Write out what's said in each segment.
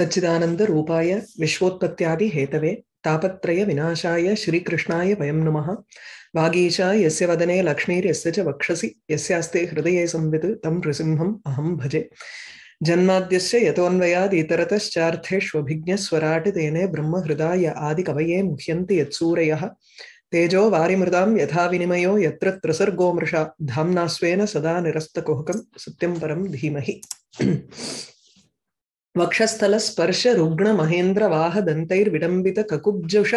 सच्चिदानंद रूपाय विश्वोत्पत्त्यादि Hathaway तापत्रय विनाशाय श्रीकृष्णाय वयम नमः वागीशा यस्य वदने यस्य च वक्षसि यस्यास्ते हृदये संवित् तं नृसिंहम् अहं भजे जन्माद्यस्य यतोऽन्वयादितरतश्चार्थेष्वभिज्ञस्वराट् तेने ब्रह्महृदाय आदिकवये मुह्यन्ति यत्सूरयः तेजो वारिमृदां यथा विनिमयो यत्र त्रसर्गो मृषा धाम्नास्वेन सदा निरस्तकुहकं सत्यं परं धीमहि वक्षस्थलस्पर्श रुग्णमहेन्द्रवाह दन्तैर्विडम्बित ककुब्जुष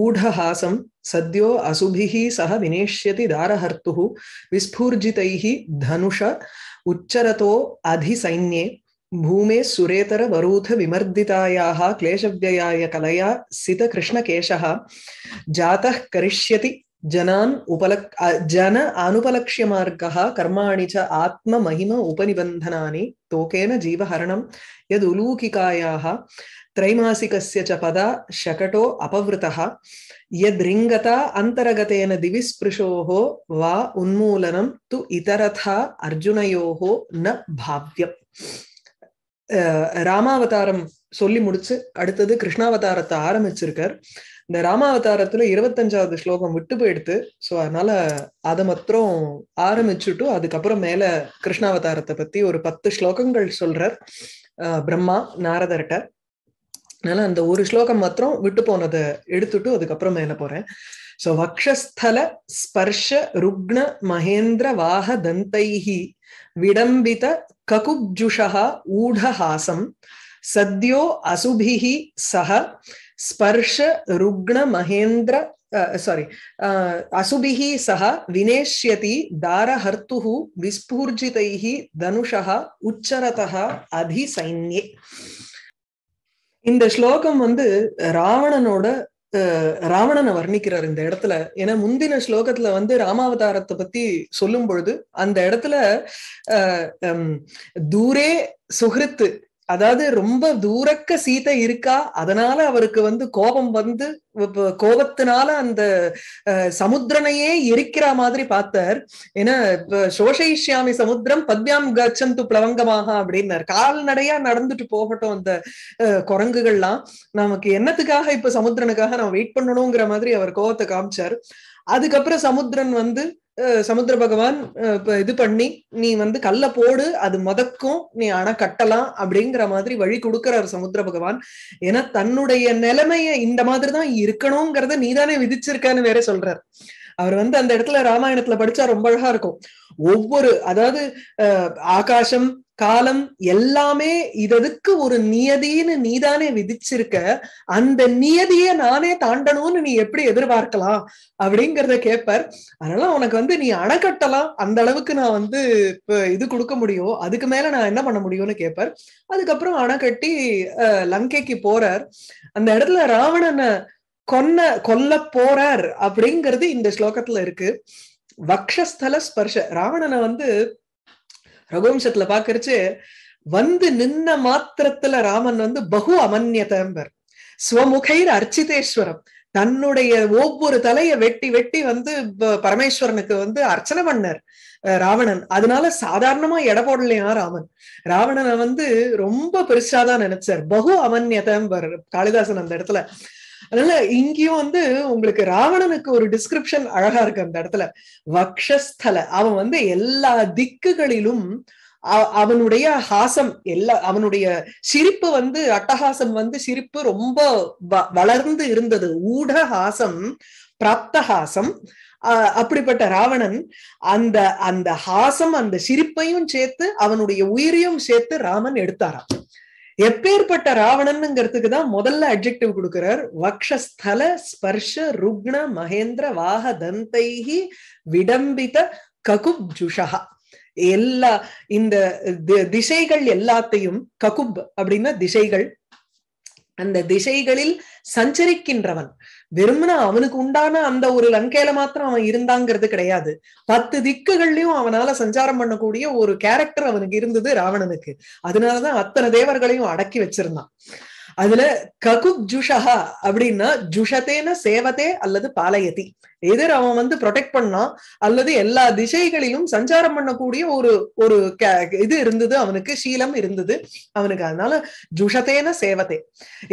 ऊढहासं सद्यो असुभिः सह विनेष्यति दारहर्तुः विस्फूर्जितैः धनुष उच्चरतो अधिसैन्ये भूमे सुरेतरवरूथविमर्दितायाः क्लेशव्ययाय कलया सितकृष्णकेशः जातः करिष्यति जनान् उपलक् जन आनुपलक्ष्यमार्गः कर्माणि च आत्ममहिम उपनिबन्धनानि तोकेन जीवहरणं यदुलूकिकायाः त्रैमासिकस्य च पद शकटो अपवृतः यद्रिङ्गता अन्तरगतेन दिविस्पृशोः वा उन्मूलनं तु इतरथा अर्जुनयोः न भाव्यम् ராமாவதாரம் சொல்லி முடிச்சு அடுத்தது கிருஷ்ணாவதாரத்தை ஆரம்பிச்சிருக்கார் இந்த ராமாவதாரத்துல இருபத்தஞ்சாவது ஸ்லோகம் விட்டு போயிடுத்து ஸோ அதனால அதை மாத்திரம் ஆரம்பிச்சுட்டு அதுக்கப்புறம் மேல கிருஷ்ணாவதாரத்தை பத்தி ஒரு பத்து ஸ்லோகங்கள் சொல்றார் பிரம்மா நாரதர்கிட்ட அதனால அந்த ஒரு ஸ்லோகம் மாத்திரம் விட்டு போனதை எடுத்துட்டு அதுக்கப்புறம் மேல போறேன் ஸோ வக்ஷஸ்தல ஸ்பர்ஷ ருக்ண மகேந்திர வாக தந்தைஹி விடம்பித ககுப்ஜுஷா ஊடஹாசம் சத்யோ அசுபிஹி சக ஸ்பர்ஷ ருக்ண மகேந்திர சாரி அசுபிஹி சக வினேஷ்யதி தாரஹர்த்துஹு விஸ்பூர்ஜிதைஹி தனுஷா உச்சரதா அதிசைன்யே இந்த ஸ்லோகம் வந்து ராவணனோட ராவணனை வர்ணிக்கிறார் இந்த இடத்துல ஏன்னா முந்தின ஸ்லோகத்துல வந்து ராமாவதாரத்தை பத்தி சொல்லும் பொழுது அந்த இடத்துல தூரே சுகிருத்து அதாவது ரொம்ப தூரக்க சீதை இருக்கா அதனால அவருக்கு வந்து கோபம் வந்து கோபத்தினால அந்த சமுத்திரனையே எரிக்கிற மாதிரி பார்த்தார் ஏன்னா சோஷயிஷ்யாமி சமுத்திரம் பத்யாம் கச்சம் து பிளவங்கமாக அப்படின்னாரு கால்நடையா நடந்துட்டு போகட்டும் அந்த குரங்குகள்லாம் நமக்கு என்னத்துக்காக இப்ப சமுத்திரனுக்காக நம்ம வெயிட் பண்ணணுங்கிற மாதிரி அவர் கோபத்தை காமிச்சார் அதுக்கப்புறம் சமுத்திரன் வந்து சமுத்திர பகவான் இது பண்ணி நீ வந்து கல்ல போடு அது மதக்கும் நீ அணை கட்டலாம் அப்படிங்கிற மாதிரி வழி கொடுக்கிறார் சமுத்திர பகவான் ஏன்னா தன்னுடைய நிலைமைய இந்த மாதிரிதான் இருக்கணுங்கிறத நீதானே விதிச்சிருக்கன்னு வேற சொல்றாரு அவர் வந்து அந்த இடத்துல ராமாயணத்துல படிச்சா ரொம்ப அழகா இருக்கும் ஒவ்வொரு அதாவது ஆகாசம் காலம் எல்லாமே இததுக்கு ஒரு நியதின்னு நீதானே விதிச்சிருக்க அந்த நியதியை நானே தாண்டணும்னு நீ எப்படி எதிர்பார்க்கலாம் அப்படிங்கிறத கேட்பார் அதனால உனக்கு வந்து நீ அணக்கட்டலாம் அந்த அளவுக்கு நான் வந்து இப்போ இது கொடுக்க முடியும் அதுக்கு மேல நான் என்ன பண்ண முடியும்னு கேட்பார் அதுக்கப்புறம் அணை கட்டி லங்கைக்கு போறார் அந்த இடத்துல ராவணனை கொன்ன கொல்ல போறார் அப்படிங்கிறது இந்த ஸ்லோகத்துல இருக்கு வக்ஷஸ்தல ஸ்பர்ஷ ராவணனை வந்து ரகுவம்சத்துல பாக்குறச்சு வந்து நின்ன மாத்திரத்துல ராமன் வந்து பகு அமன்யதம்பர் ஸ்வமுகைர் அர்ச்சிதேஸ்வரம் தன்னுடைய ஒவ்வொரு தலையை வெட்டி வெட்டி வந்து பரமேஸ்வரனுக்கு வந்து அர்ச்சனை பண்ணர் ராவணன் அதனால சாதாரணமா எடை போடலையா ராமன் ராவணனை வந்து ரொம்ப பெருசாதான் நினைச்சார் பகு அமன்யதம்பர் காளிதாசன் அந்த இடத்துல அதனால இங்கேயும் வந்து உங்களுக்கு ராவணனுக்கு ஒரு டிஸ்கிரிப்ஷன் அழகா இருக்கு அந்த இடத்துல வக்ஷஸ்தல அவன் வந்து எல்லா திக்குகளிலும் அவனுடைய ஹாசம் எல்லா அவனுடைய சிரிப்பு வந்து அட்டகாசம் வந்து சிரிப்பு ரொம்ப வளர்ந்து இருந்தது ஊடஹாசம் பிராப்தஹாசம் அப்படிப்பட்ட ராவணன் அந்த அந்த ஹாசம் அந்த சிரிப்பையும் சேர்த்து அவனுடைய உயிரையும் சேர்த்து ராமன் எடுத்தாராம் எப்பேற்பட்ட ராவணன்ங்கிறதுக்கு தான் முதல்ல அப்ஜெக்டிவ் கொடுக்கிறார் வக்ஷஸ்தல ஸ்பர்ஷ ருக்ன மகேந்திர வாக தந்தைகி விடம்பித ஜுஷஹா எல்லா இந்த திசைகள் எல்லாத்தையும் ககுப் அப்படின்னா திசைகள் அந்த திசைகளில் சஞ்சரிக்கின்றவன் வெறும்னா அவனுக்கு உண்டான அந்த ஒரு லங்கையில மாத்திரம் அவன் இருந்தாங்கிறது கிடையாது பத்து திக்குகள்லயும் அவனால சஞ்சாரம் பண்ணக்கூடிய ஒரு கேரக்டர் அவனுக்கு இருந்தது ராவணனுக்கு அதனாலதான் அத்தனை தேவர்களையும் அடக்கி வச்சிருந்தான் அதுல ககுக் ஜுஷஹா அப்படின்னா ஜுஷத்தேன சேவத்தே அல்லது பாலயதி எதிர் அவன் வந்து ப்ரொடெக்ட் பண்ணா அல்லது எல்லா திசைகளிலும் சஞ்சாரம் பண்ணக்கூடிய ஒரு ஒரு இது இருந்தது அவனுக்கு சீலம் இருந்தது அவனுக்கு அதனால ஜுஷத்தேன சேவத்தே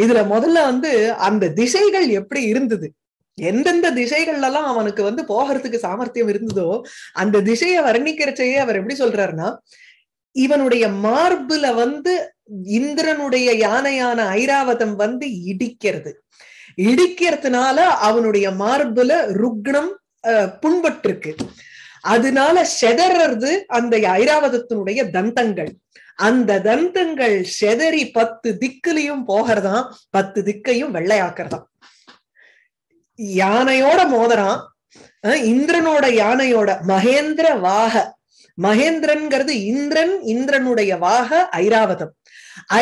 இதுல முதல்ல வந்து அந்த திசைகள் எப்படி இருந்தது எந்தெந்த திசைகள்லாம் அவனுக்கு வந்து போகிறதுக்கு சாமர்த்தியம் இருந்ததோ அந்த திசையை வர்ணிக்கிறச்சையே அவர் எப்படி சொல்றாருன்னா இவனுடைய மார்புல வந்து இந்திரனுடைய யானையான ஐராவதம் வந்து இடிக்கிறது இடிக்கிறதுனால அவனுடைய மார்புல ருக்னம் புண்பட்டிருக்கு அதனால செதறது அந்த ஐராவதத்தினுடைய தந்தங்கள் அந்த தந்தங்கள் செதறி பத்து திக்குலையும் போகிறதாம் பத்து திக்கையும் வெள்ளையாக்குறதாம் யானையோட மோதரான் இந்திரனோட யானையோட மகேந்திர வாக மகேந்திரன்கிறது இந்திரன் இந்திரனுடைய வாக ஐராவதம்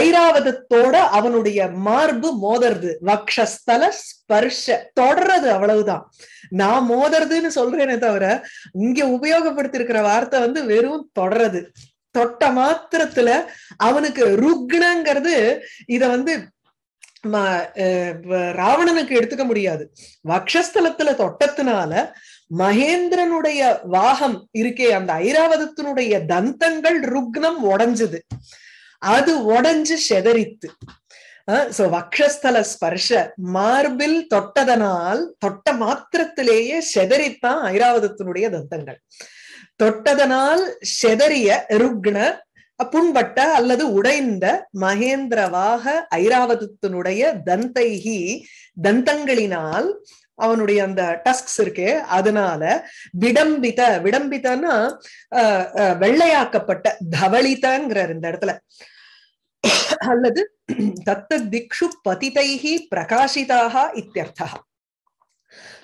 ஐராவதத்தோட அவனுடைய மார்பு மோதர்து வக்ஷஸ்தல ஸ்பர்ஷ தொடர்றது அவ்வளவுதான் நான் மோதறதுன்னு சொல்றேனே தவிர இங்க உபயோகப்படுத்திருக்கிற வார்த்தை வந்து வெறும் தொடர்றது தொட்ட மாத்திரத்துல அவனுக்கு ருக்னங்கிறது இத வந்து ராவணனுக்கு எடுத்துக்க முடியாது வக்ஷஸ்தலத்துல தொட்டத்தினால மகேந்திரனுடைய வாகம் இருக்கே அந்த ஐராவதத்தினுடைய தந்தங்கள் ருக்னம் உடஞ்சது அது உடஞ்சு செதறித்து சோ வக்ஷஸ்தல ஸ்பர்ஷ மார்பில் தொட்டதனால் தொட்ட மாத்திரத்திலேயே செதறித்தான் ஐராவதத்தினுடைய தந்தங்கள் தொட்டதனால் செதறிய ருக்ன புண்பட்ட அல்லது உடைந்த மகேந்திரவாக ஐராவதத்தினுடைய தந்தைகி தந்தங்களினால் அவனுடைய அந்த டஸ்க்ஸ் இருக்கு அதனால விடம்பித விடம்பிதன்னா வெள்ளையாக்கப்பட்ட தவளிதங்கிறார் இந்த இடத்துல அல்லது தத்த திக்ஷு பதிதைகி பிரகாசிதாக இத்தியர்த்தா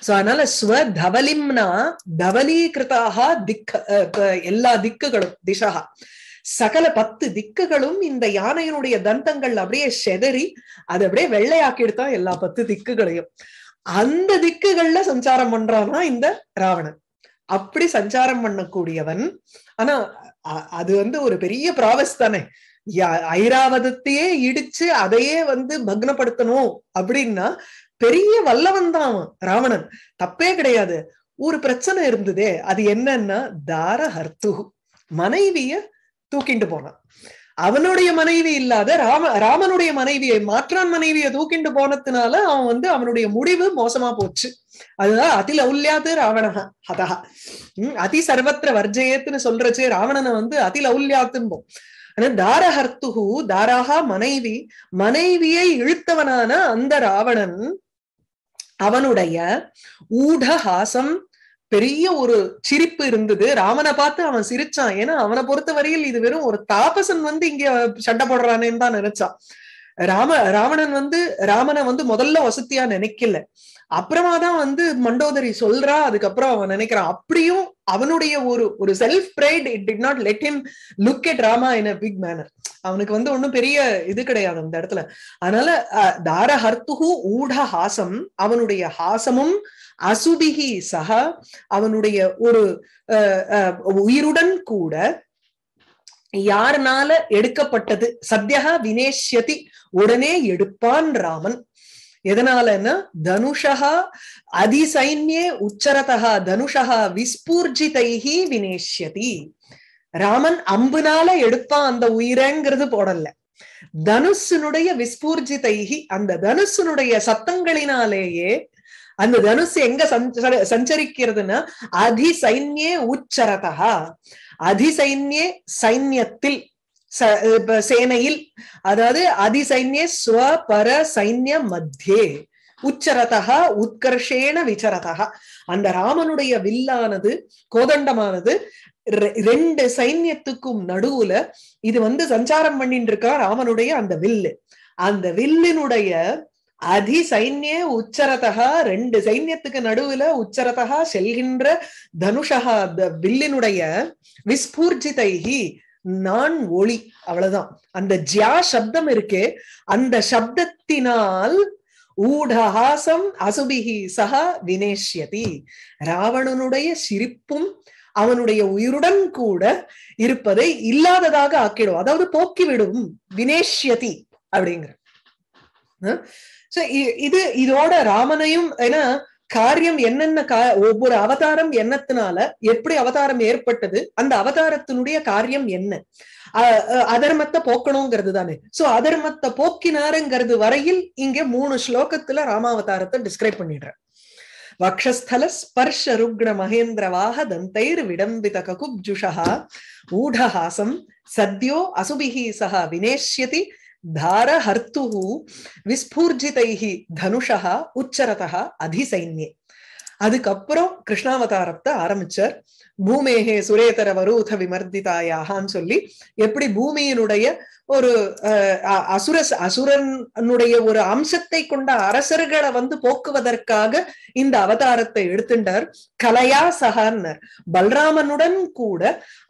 சோ அதனால ஸ்வதவலிம்னா தவலீகிருத்தாக திக் எல்லா திக்குகளும் திசா சகல பத்து திக்குகளும் இந்த யானையினுடைய தந்தங்கள் அப்படியே செதறி அதை அப்படியே வெள்ளையாக்கிடுதான் எல்லா பத்து திக்குகளையும் அந்த திக்குகள்ல சஞ்சாரம் பண்றானா இந்த ராவணன் அப்படி சஞ்சாரம் பண்ணக்கூடியவன் ஆனா அது வந்து ஒரு பெரிய ப்ராவஸ் தானே ஐராவதத்தையே இடிச்சு அதையே வந்து பக்னப்படுத்தணும் அப்படின்னா பெரிய வல்லவன் தான் அவன் ராவணன் தப்பே கிடையாது ஒரு பிரச்சனை இருந்ததே அது என்னன்னா தாரஹர்த்து மனைவிய தூக்கிட்டு போனான் அவனுடைய மனைவி இல்லாத ராம ராமனுடைய மனைவியை மாற்றான் மனைவியை தூக்கிண்டு போனதுனால அவன் வந்து அவனுடைய முடிவு மோசமா போச்சு அதுதான் அதில் அவுல்யாது ராவணஹா அதா உம் அதி சர்வத்திர வர்ஜயத்துன்னு சொல்றச்சு ராவணனை வந்து அதில அவுல்யாத்துன்போம் ஆனா தாரஹர்த்துகு தாராகா மனைவி மனைவியை இழுத்தவனான அந்த ராவணன் அவனுடைய ஊடஹாசம் பெரிய ஒரு சிரிப்பு இருந்தது ராமனை பார்த்து அவன் சிரிச்சான் ஏன்னா அவனை பொறுத்த வரையில் இது வெறும் ஒரு தாபசன் வந்து இங்க சண்டை போடுறானேன்னு தான் நினைச்சான் ராம ராவணன் வந்து ராமனை வந்து முதல்ல வசதியா நினைக்கல அப்புறமா தான் வந்து மண்டோதரி சொல்றா அதுக்கப்புறம் அவன் நினைக்கிறான் அப்படியும் அவனுடைய ஒரு ஒரு self pride it did not let him look at Rama in a big manner அவனுக்கு வந்து ஒன்றும் பெரிய இது கிடையாது அந்த இடத்துல அதனால தார ஹர்த்துகு ஊட ஹாசம் அவனுடைய ஹாசமும் அசுபிகி சக அவனுடைய ஒரு உயிருடன் கூட யாருனால எடுக்கப்பட்டது சத்யா வினேஷ்யதி உடனே எடுப்பான் ராமன் எதனாலன்னா தனுஷா அதிசைன்யே உச்சரதா தனுஷா விஸ்பூர்ஜிதைஹி வினேஷ்யதி ராமன் அம்புனால எடுப்பான் அந்த உயிரங்கிறது போடல தனுசுனுடைய விஸ்பூர்ஜிதைஹி அந்த தனுசுனுடைய சத்தங்களினாலேயே அந்த தனுசு எங்க சஞ்சரிக்கிறதுன்னா அதிசைன்யே உச்சரதா அதிசைன்யே சைன்யத்தில் சேனையில் அதாவது அதி ஸ்வ ஸ்வபர சைன்ய மத்தியே உச்சரதா உத்கர்ஷேன விசரதா அந்த ராமனுடைய வில்லானது கோதண்டமானது ரெண்டு சைன்யத்துக்கும் நடுவுல இது வந்து சஞ்சாரம் பண்ணிட்டு இருக்கா ராமனுடைய அந்த வில்லு அந்த வில்லினுடைய அதி சைன்யே உச்சரதா ரெண்டு சைன்யத்துக்கு நடுவுல உச்சரதா செல்கின்ற தனுஷா வில்லினுடைய விஸ்பூர்ஜிதைஹி நான் ஒளி அவ்வளவுதான் அந்த ஜியா சப்தம் இருக்கு அந்த சப்தத்தினால் ஊடகாசம் அசுபிஹி சக வினேஷ்யதி ராவணனுடைய சிரிப்பும் அவனுடைய உயிருடன் கூட இருப்பதை இல்லாததாக ஆக்கிடும் அதாவது போக்கிவிடும் வினேஷ்யதி அப்படிங்கிற இது இதோட ராமனையும் ஏன்னா காரியம் என்னென்ன ஒவ்வொரு அவதாரம் என்னத்தினால எப்படி அவதாரம் ஏற்பட்டது அந்த அவதாரத்தினுடைய காரியம் என்ன அதர்மத்தை போக்கணுங்கிறது தானே சோ அதர்மத்தை போக்கினாருங்கிறது வரையில் இங்க மூணு ஸ்லோகத்துல ராமாவதாரத்தை டிஸ்கிரைப் பண்ணிடுற வக்ஷஸ்தல ஸ்பர்ஷ ருக்ன மகேந்திரவாக தந்தைர் விடம்பித ககுப்ஜுஷா ஊடஹாசம் சத்யோ அசுபிஹி சஹா வினேஷ்யதி धारहर्तुः விஸ்பூர்ஜிதைஹ தனுஷா உச்சரதா அதிசைன்யே அதுக்கப்புறம் கிருஷ்ணாவதாரத்தை ஆரம்பிச்சார் பூமேகே சுரேதர வரூத விமர்திதாயாகான்னு சொல்லி எப்படி பூமியினுடைய ஒரு அசுர அசுரனுடைய ஒரு அம்சத்தை கொண்ட அரசர்களை வந்து போக்குவதற்காக இந்த அவதாரத்தை எடுத்துட்டார் கலையா சகார்னர் பல்ராமனுடன் கூட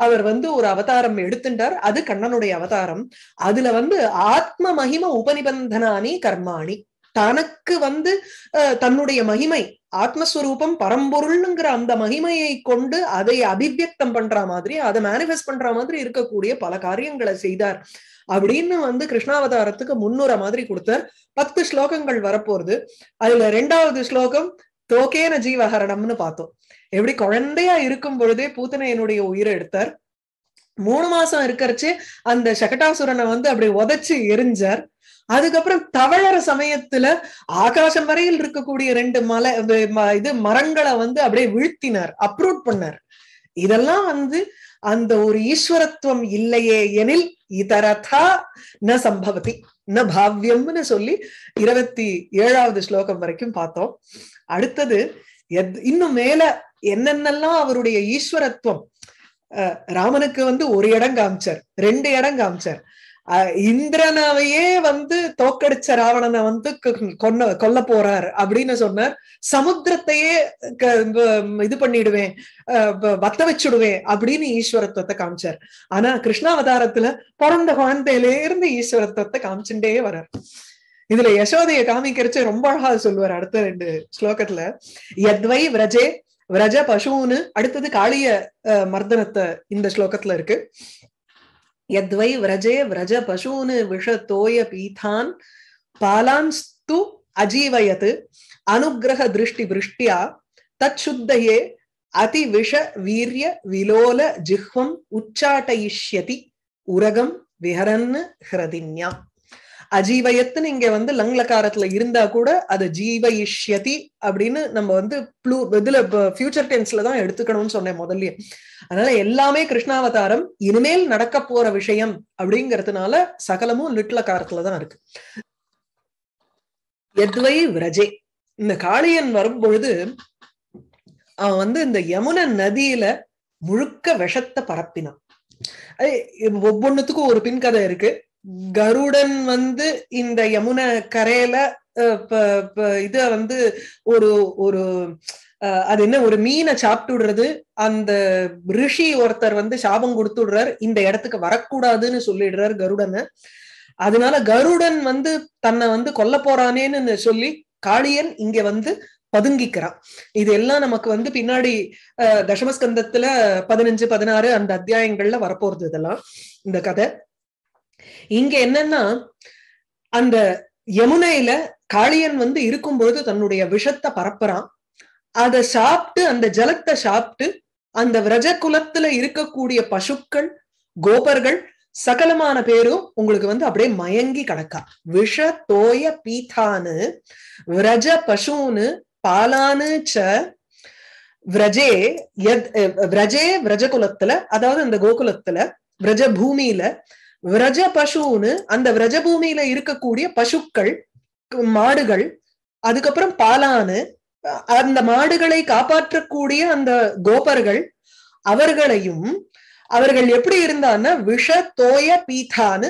அவர் வந்து ஒரு அவதாரம் எடுத்துட்டார் அது கண்ணனுடைய அவதாரம் அதுல வந்து ஆத்ம மகிம உபநிபந்தனானி கர்மாணி தனக்கு வந்து தன்னுடைய மகிமை ஆத்மஸ்வரூபம் பரம்பொருள்ங்கிற அந்த மகிமையை கொண்டு அதை அபிவியக்தம் பண்ற மாதிரி அதை மேனிஃபெஸ்ட் பண்ற மாதிரி இருக்கக்கூடிய பல காரியங்களை செய்தார் அப்படின்னு வந்து கிருஷ்ணாவதாரத்துக்கு முன்னூற மாதிரி கொடுத்தார் பத்து ஸ்லோகங்கள் வரப்போறது அதுல ரெண்டாவது ஸ்லோகம் தோகேன ஜீவஹரணம்னு பார்த்தோம் எப்படி குழந்தையா இருக்கும் பொழுதே பூத்தனையனுடைய உயிரை எடுத்தார் மூணு மாசம் இருக்கிறச்சு அந்த சகட்டாசுரனை வந்து அப்படி உதச்சு எரிஞ்சார் அதுக்கப்புறம் தவழற சமயத்துல ஆகாசம் வரையில் இருக்கக்கூடிய ரெண்டு மலை இது மரங்களை வந்து அப்படியே வீழ்த்தினார் அப்ரூட் பண்ணார் இதெல்லாம் வந்து அந்த ஒரு ஈஸ்வரத்துவம் இல்லையே எனில் இதரதா ந சம்பவதி ந பாவ்யம்னு சொல்லி இருபத்தி ஏழாவது ஸ்லோகம் வரைக்கும் பார்த்தோம் அடுத்தது இன்னும் மேல என்னென்னலாம் அவருடைய ஈஸ்வரத்துவம் ராமனுக்கு வந்து ஒரு இடம் காமிச்சார் ரெண்டு இடம் காமிச்சார் இந்திரனாவையே வந்து தோக்கடிச்ச ராவணனை வந்து கொன்ன கொல்ல போறார் அப்படின்னு சொன்னார் சமுத்திரத்தையே இது பண்ணிடுவேன் வத்த வச்சுடுவேன் அப்படின்னு ஈஸ்வரத்துவத்தை காமிச்சார் ஆனா கிருஷ்ணாவதாரத்துல பிறந்த குழந்தையிலே இருந்து ஈஸ்வரத்துவத்தை காமிச்சுட்டே வர்றார் இதுல யசோதைய காமிக்கிறச்சு ரொம்ப அழகா சொல்லுவார் அடுத்த ரெண்டு ஸ்லோகத்துல எத்வை விரஜே விரஜ பசுன்னு அடுத்தது காளிய மர்தனத்தை இந்த ஸ்லோகத்துல இருக்கு यद्वै व्रजे व्रज पशून् विषतोय पीथान् पालांस्तु अजीवयत् अनुग्रहदृष्टिवृष्ट्या तच्छुद्धये अतिविषवीर्यविलोलजिह्वम् उच्चाटयिष्यति उरगं विहरन् ह्रदिन्या அஜீவயத்துன்னு இங்க வந்து லங்லகாரத்துல இருந்தா கூட அது ஜீவ இஷ்யதி அப்படின்னு நம்ம வந்து ப்ளூ இதுல ஃபியூச்சர் டென்ஸ்ல தான் எடுத்துக்கணும்னு சொன்னேன் முதல்ல அதனால எல்லாமே கிருஷ்ணாவதாரம் இனிமேல் நடக்க போற விஷயம் அப்படிங்கிறதுனால சகலமும் லிட்லகாரத்துல தான் இருக்கு எத்வை விரஜே இந்த காளியன் வரும்பொழுது அவன் வந்து இந்த யமுன நதியில முழுக்க விஷத்தை பரப்பினான் ஒவ்வொன்னுத்துக்கும் ஒரு பின்கதை இருக்கு கருடன் வந்து இந்த யமுன கரையில இத வந்து ஒரு ஒரு அது என்ன ஒரு மீனை சாப்பிட்டுடுறது அந்த ரிஷி ஒருத்தர் வந்து சாபம் கொடுத்துடுறார் இந்த இடத்துக்கு வரக்கூடாதுன்னு சொல்லிடுறார் கருடனை அதனால கருடன் வந்து தன்னை வந்து கொல்ல போறானேன்னு சொல்லி காளியன் இங்க வந்து பதுங்கிக்கிறான் இது எல்லாம் நமக்கு வந்து பின்னாடி தசமஸ்கந்தத்துல பதினஞ்சு பதினாறு அந்த அத்தியாயங்கள்ல வரப்போறது இதெல்லாம் இந்த கதை இங்க என்னன்னா அந்த யமுனையில காளியன் வந்து இருக்கும் பொழுது தன்னுடைய விஷத்தை பரப்புறான் அதை சாப்பிட்டு அந்த ஜலத்தை சாப்பிட்டு அந்த விரஜ குலத்துல இருக்கக்கூடிய பசுக்கள் கோபர்கள் சகலமான பேரும் உங்களுக்கு வந்து அப்படியே மயங்கி கிடக்கா விஷ தோய பீத்தானு விரஜ பசுன்னு பாலானு ச விரஜே விரஜே விரஜ குலத்துல அதாவது அந்த கோகுலத்துல விரஜ பூமியில விரஜ பசுன்னு அந்த விரஜ பூமியில இருக்கக்கூடிய பசுக்கள் மாடுகள் அதுக்கப்புறம் பாலானு அந்த மாடுகளை காப்பாற்றக்கூடிய அந்த கோபர்கள் அவர்களையும் அவர்கள் எப்படி இருந்தான்னா விஷ தோய பீதானு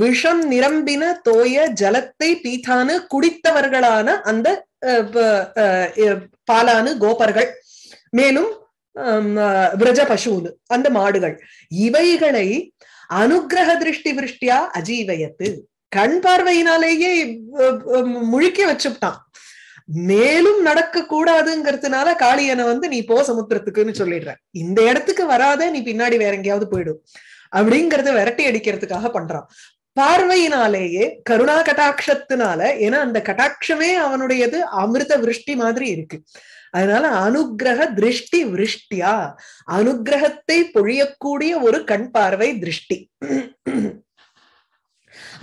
விஷம் நிரம்பின தோய ஜலத்தை பீத்தானு குடித்தவர்களான அந்த பாலானு கோபர்கள் மேலும் விரஜ பசுன்னு அந்த மாடுகள் இவைகளை அனுகிரக திருஷ்டி விருஷ்டியா அஜீவயத்து கண் பார்வையினாலேயே முழுக்க வச்சுட்டான் மேலும் நடக்க கூடாதுங்கிறதுனால காளியனை வந்து நீ போ சமுத்திரத்துக்குன்னு சொல்லிடுற இந்த இடத்துக்கு வராத நீ பின்னாடி வேற எங்கேயாவது போயிடும் அப்படிங்கறத விரட்டி அடிக்கிறதுக்காக பண்றான் பார்வையினாலேயே கருணா கட்டாட்சத்தினால ஏன்னா அந்த கட்டாட்சமே அவனுடையது அமிர்த விருஷ்டி மாதிரி இருக்கு அதனால அனுகிரக திருஷ்டி விருஷ்டியா அனுகிரகத்தை பொழியக்கூடிய ஒரு கண் பார்வை திருஷ்டி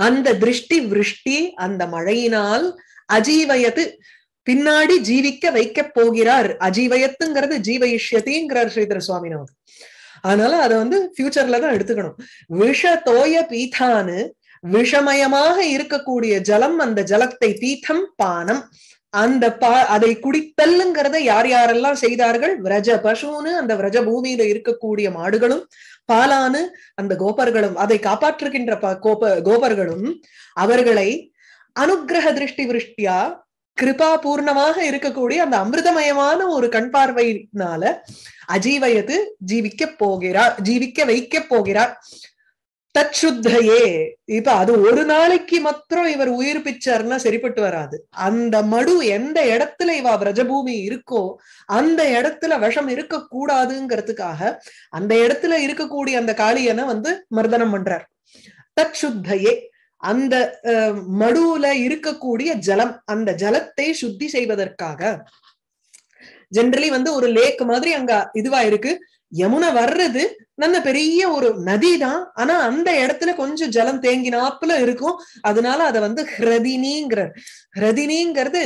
அந்த திருஷ்டி விருஷ்டி அந்த மழையினால் அஜீவயது பின்னாடி ஜீவிக்க வைக்க போகிறார் அஜீவயத்துங்கிறது ஜீவ ஸ்ரீதர சுவாமி நமக்கு அதனால அதை வந்து ஃபியூச்சர்ல தான் எடுத்துக்கணும் விஷ தோய பீதான்னு விஷமயமாக இருக்கக்கூடிய ஜலம் அந்த ஜலத்தை பீத்தம் பானம் அந்த பா அதை குடித்தல்லுங்கிறத யார் யாரெல்லாம் செய்தார்கள் விரஜ பசுன்னு அந்த விரஜ பூமியில இருக்கக்கூடிய மாடுகளும் பாலானு அந்த கோபர்களும் அதை காப்பாற்றுகின்ற கோப கோபர்களும் அவர்களை அனுகிரக திருஷ்டி விருஷ்டியா கிருபா பூர்ணமாக இருக்கக்கூடிய அந்த அமிர்தமயமான ஒரு கண் பார்வையினால அஜீவயது ஜீவிக்க போகிறார் ஜீவிக்க வைக்க போகிறார் தச்சுத்தையே இப்ப அது ஒரு நாளைக்கு மாத்திரம் இவர் உயிர் பிச்சார்னா சரிப்பட்டு வராது அந்த மடு எந்த இடத்துல இவா விரஜபூமி இருக்கோ அந்த இடத்துல விஷம் இருக்கக்கூடாதுங்கிறதுக்காக அந்த இடத்துல இருக்கக்கூடிய அந்த காளியனை வந்து மர்தனம் பண்றார் தச்சுத்தையே அந்த மடுவுல இருக்கக்கூடிய ஜலம் அந்த ஜலத்தை சுத்தி செய்வதற்காக ஜென்ரலி வந்து ஒரு லேக் மாதிரி அங்க இதுவா இருக்கு யமுனை வர்றது நல்ல பெரிய ஒரு நதி தான் ஆனா அந்த இடத்துல கொஞ்சம் ஜலம் தேங்கினாப்புல இருக்கும் அதனால அதை வந்து ஹிரதினிங்கிற ஹிரதினிங்கிறது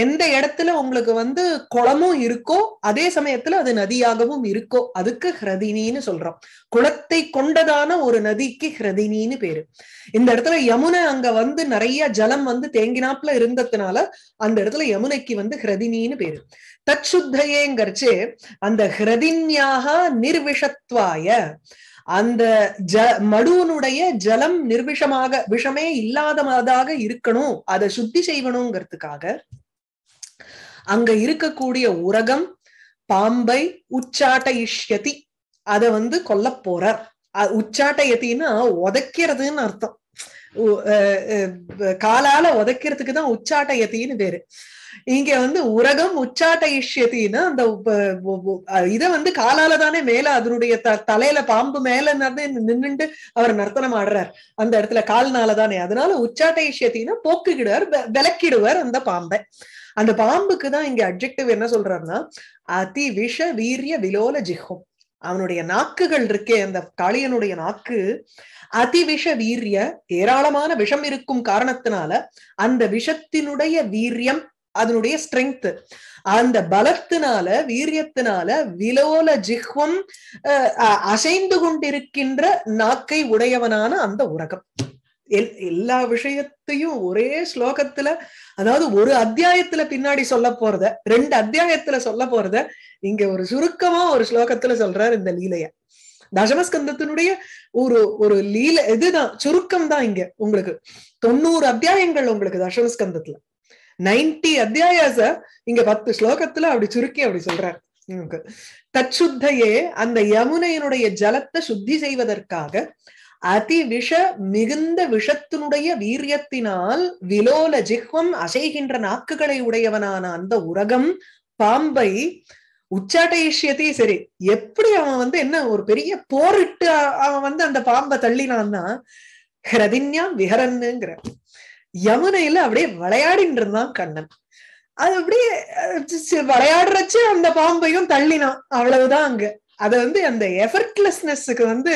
எந்த இடத்துல உங்களுக்கு வந்து குளமும் இருக்கோ அதே சமயத்துல அது நதியாகவும் இருக்கோ அதுக்கு ஹிரதினின்னு சொல்றோம் குளத்தை கொண்டதான ஒரு நதிக்கு ஹிரதினின்னு பேரு இந்த இடத்துல யமுனை அங்க வந்து நிறைய ஜலம் வந்து தேங்கினாப்புல இருந்ததுனால அந்த இடத்துல யமுனைக்கு வந்து ஹிரதினின்னு பேரு தச்சுத்தையேங்கிறச்சு அந்த ஹிரதின்யாக நிர்விஷத்வாய அந்த ஜ மடுவனுடைய ஜலம் நிர்விஷமாக விஷமே இல்லாததாக இருக்கணும் அதை சுத்தி செய்வணுங்கிறதுக்காக அங்க இருக்கக்கூடிய உரகம் பாம்பை உச்சாட்ட இஷ்யதி அதை வந்து கொல்ல போறார் உச்சாட்ட எத்தின்னா உதைக்கிறதுன்னு அர்த்தம் காலால உதைக்கிறதுக்கு தான் உச்சாட்ட எத்தின்னு பேரு இங்க வந்து உரகம் உச்சாட்ட அந்த இத வந்து காலால தானே மேல அதனுடைய தலையில பாம்பு மேல நின்னுண்டு அவர் நர்த்தனம் ஆடுறார் அந்த இடத்துல கால்னால தானே அதனால உச்சாட்ட இஷ்யத்தின்னா போக்குகிடுவார் விளக்கிடுவார் அந்த பாம்பை அந்த பாம்புக்கு தான் இங்க அப்ஜெக்டிவ் என்ன சொல்றாருன்னா அதி விஷ வீரிய விலோல ஜிஹம் அவனுடைய நாக்குகள் இருக்கே அந்த காளியனுடைய நாக்கு அதிவிஷ வீரிய ஏராளமான விஷம் இருக்கும் காரணத்தினால அந்த விஷத்தினுடைய வீரியம் அதனுடைய ஸ்ட்ரென்த் அந்த பலத்தினால வீரியத்தினால விலோல ஜிஹ்வம் அசைந்து கொண்டிருக்கின்ற நாக்கை உடையவனான அந்த உலகம் எல் எல்லா விஷயத்தையும் ஒரே ஸ்லோகத்துல அதாவது ஒரு அத்தியாயத்துல பின்னாடி சொல்ல போறத ரெண்டு அத்தியாயத்துல சொல்ல போறத இங்க ஒரு சுருக்கமா ஒரு ஸ்லோகத்துல சொல்றாரு இந்த லீலைய தசமஸ்கந்தத்தினுடைய ஒரு ஒரு லீல இதுதான் சுருக்கம் தான் இங்க உங்களுக்கு தொண்ணூறு அத்தியாயங்கள் உங்களுக்கு தசமஸ்கந்தத்துல நைன்டி அத்தியாயாச இங்க பத்து ஸ்லோகத்துல அப்படி சுருக்கி அப்படி சொல்றார் தச்சுத்தையே அந்த யமுனையினுடைய ஜலத்தை சுத்தி செய்வதற்காக அதி விஷ மிகுந்த விஷத்தினுடைய வீரியத்தினால் விலோல ஜிஹ்வம் அசைகின்ற நாக்குகளை உடையவனான அந்த உரகம் பாம்பை உச்சாட்டைஷ்யத்தையே சரி எப்படி அவன் வந்து என்ன ஒரு பெரிய போரிட்டு அவன் வந்து அந்த பாம்பை தள்ளினான்னா ஹிரதின்யாம் விஹரன்னுங்கிற யமுனையில அப்படியே விளையாடின்னு இருந்தான் கண்ணன் அது அப்படியே விளையாடுறச்சு அந்த பாம்பையும் தள்ளினான் அவ்வளவுதான் அங்க அத வந்து அந்த எஃபர்ட்லெஸ்னஸுக்கு வந்து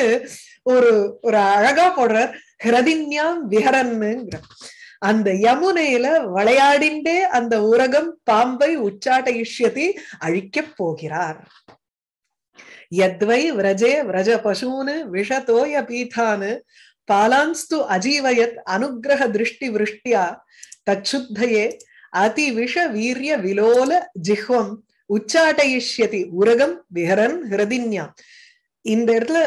ஒரு ஒரு அழகா போடுற ஹிரதின்யாம் விஹரன்னுங்கிற அந்த யமுனையில விளையாடிண்டே அந்த உரகம் பாம்பை உச்சாட்ட இஷ்யத்தை அழிக்கப் போகிறார் எத்வை விரஜே விரஜ பசுன்னு விஷத்தோய பீதான்னு அஜீவயத் कालांस्तु अजीवयत् அதி விஷ வீரிய விலோல ஜிஹ்வம் உச்சாட்டயிஷ்யதி உரகம் விஹரன் ஹிரதின்யாம் இந்த இடத்துல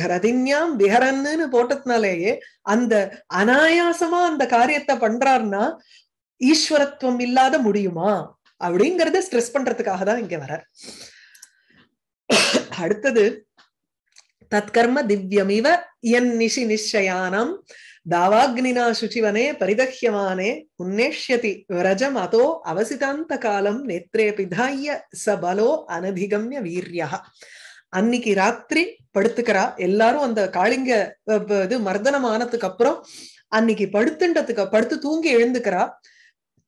ஹிரதின்யாம் விஹரன்னு போட்டதுனாலேயே அந்த அனாயாசமா அந்த காரியத்தை பண்றாருன்னா ஈஸ்வரத்துவம் இல்லாத முடியுமா அப்படிங்கறத ஸ்ட்ரெஸ் பண்றதுக்காக தான் இங்க வர்றார் அடுத்தது தற்கர்ம திவ்யமிவ என் நிஷி நிச்சயானம் தாவாக்னினா சுச்சிவனே பரிதஹ்யமானே உன்னேஷ்யதி விரஜம் அதோ அவசிதாந்த காலம் நேத்திரே பிதாய சபலோ அனதிகம்ய வீரியா அன்னைக்கு ராத்திரி படுத்துக்கிறா எல்லாரும் அந்த காளிங்க இது மர்தனம் ஆனதுக்கு அப்புறம் அன்னைக்கு படுத்துன்றதுக்கு படுத்து தூங்கி எழுந்துக்கிறா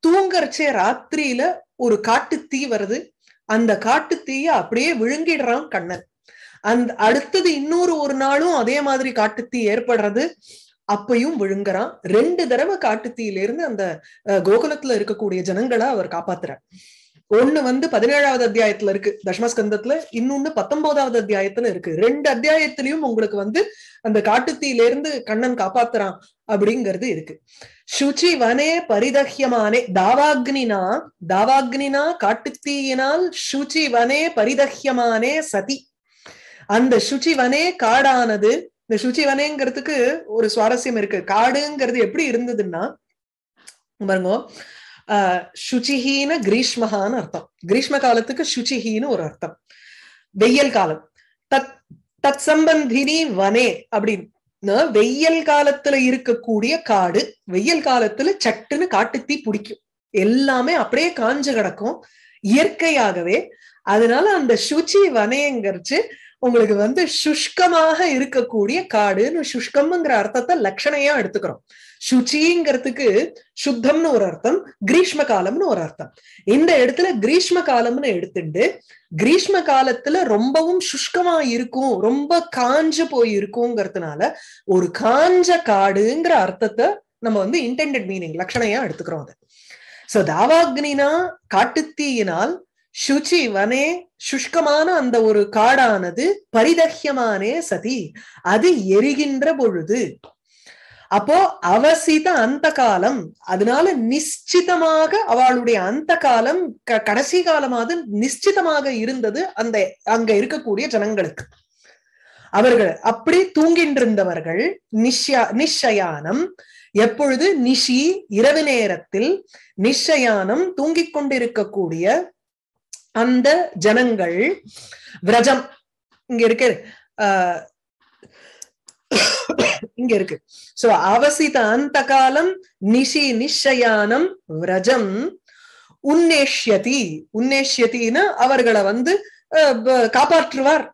தூங்கறச்சே ராத்திரியில ஒரு காட்டு தீ வருது அந்த காட்டு தீய அப்படியே விழுங்கிடுறான் கண்ணன் அந்த அடுத்தது இன்னொரு ஒரு நாளும் அதே மாதிரி காட்டுத்தீ ஏற்படுறது அப்பையும் விழுங்குறான் ரெண்டு தடவை காட்டுத்தீயிலிருந்து அந்த கோகுலத்துல இருக்கக்கூடிய ஜனங்களை அவர் காப்பாத்துற ஒண்ணு வந்து பதினேழாவது அத்தியாயத்துல இருக்கு தஷ்மஸ்கந்தத்துல இன்னொன்னு பத்தொன்பதாவது அத்தியாயத்துல இருக்கு ரெண்டு அத்தியாயத்திலயும் உங்களுக்கு வந்து அந்த காட்டுத்தீயிலிருந்து கண்ணன் காப்பாத்துறான் அப்படிங்கிறது இருக்கு சுச்சி வனே பரிதஹ்யமானே தாவாக்னினா தாவாக்னினா காட்டுத்தீயினால் சுச்சி வனே பரிதஹ்யமானே சதி அந்த சுச்சிவனே காடானது இந்த சுச்சிவனேங்கிறதுக்கு ஒரு சுவாரஸ்யம் இருக்கு காடுங்கிறது எப்படி இருந்ததுன்னா பாருங்க சுச்சிஹீன கிரீஷ்மகான்னு அர்த்தம் கிரீஷ்ம காலத்துக்கு சுச்சிஹீன்னு ஒரு அர்த்தம் வெயில் காலம் தத் தத் சம்பந்தினி வனே அப்படின்னு வெயில் காலத்துல இருக்கக்கூடிய காடு வெயில் காலத்துல சட்டுன்னு காட்டுத்தீ பிடிக்கும் எல்லாமே அப்படியே காஞ்சு கிடக்கும் இயற்கையாகவே அதனால அந்த சுச்சி வனேங்கிறச்சு உங்களுக்கு வந்து சுஷ்கமாக இருக்கக்கூடிய காடுன்னு சுஷ்கம்ங்கிற அர்த்தத்தை லட்சணையா எடுத்துக்கிறோம் சுச்சிங்கிறதுக்கு சுத்தம்னு ஒரு அர்த்தம் கிரீஷ்ம காலம்னு ஒரு அர்த்தம் இந்த இடத்துல கிரீஷ்ம காலம்னு எடுத்துட்டு கிரீஷ்ம காலத்துல ரொம்பவும் சுஷ்கமா இருக்கும் ரொம்ப காஞ்சு போயிருக்குங்கிறதுனால ஒரு காஞ்ச காடுங்கிற அர்த்தத்தை நம்ம வந்து இன்டென்டட் மீனிங் லட்சணையா எடுத்துக்கிறோம் அது சோ தாவாக்னா காட்டுத்தீயினால் சுச்சி வனே சுஷ்கமான அந்த ஒரு காடானது பரிதஹ்யமானே சதி அது எரிகின்ற பொழுது அப்போ அவசித அந்த காலம் அதனால நிச்சிதமாக அவளுடைய அந்த காலம் கடைசி காலமாவது நிச்சிதமாக இருந்தது அந்த அங்க இருக்கக்கூடிய ஜனங்களுக்கு அவர்கள் அப்படி தூங்கின்றிருந்தவர்கள் நிஷ்யா நிஷயானம் எப்பொழுது நிஷி இரவு நேரத்தில் நிஷயானம் தூங்கிக் கொண்டிருக்கக்கூடிய அந்த ஜனங்கள் விரஜம் இங்க இருக்கு இங்க இருக்கு சோ அவசித அந்த காலம் நிஷி நிச்சயானம் விரஜம் உன்னேஷ்யதி உன்னேஷ்யத்தின்னு அவர்களை வந்து காப்பாற்றுவார்